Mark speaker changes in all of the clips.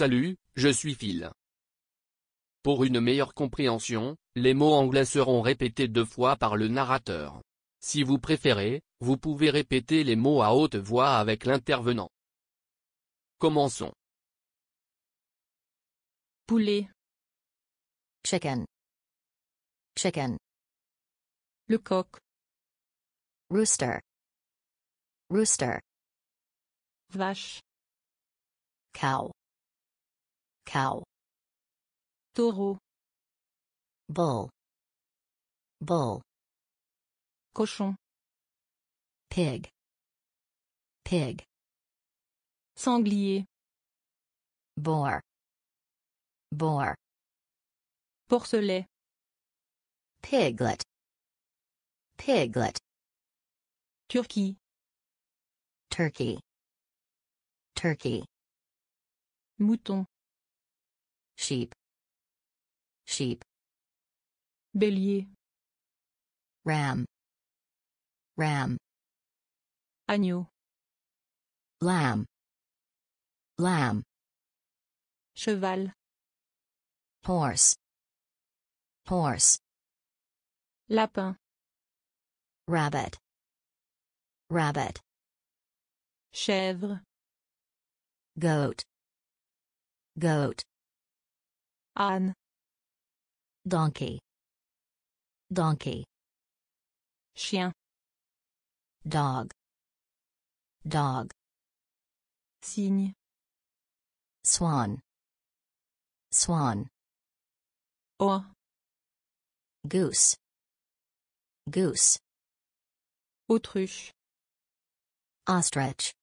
Speaker 1: Salut, je suis Phil. Pour une meilleure compréhension, les mots anglais seront répétés deux fois par le narrateur. Si vous préférez, vous pouvez répéter les mots à haute voix avec l'intervenant. Commençons.
Speaker 2: Poulet. Chicken. Chicken. Le coq. Rooster. Rooster. Vache. Cow. Cow. Taureau. Bull. Bull. Cochon. Pig. Pig. Sanglier. Boar. Boar. Porcelet. Piglet. Piglet. Turkey. Turkey. Turkey. Mouton. Sheep. Sheep. Bélier. Ram. Ram. Agneau. Lamb. Lamb. Cheval. Horse. Horse. Lapin. Rabbit. Rabbit. Chèvre. Goat. Goat on donkey donkey chien dog dog cygne swan swan o goose goose autruche ostrich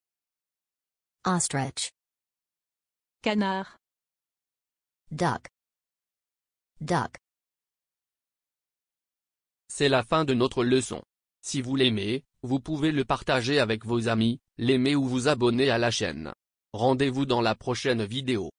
Speaker 2: ostrich canard duck
Speaker 1: C'est la fin de notre leçon. Si vous l'aimez, vous pouvez le partager avec vos amis, l'aimer ou vous abonner à la chaîne. Rendez-vous dans la prochaine vidéo.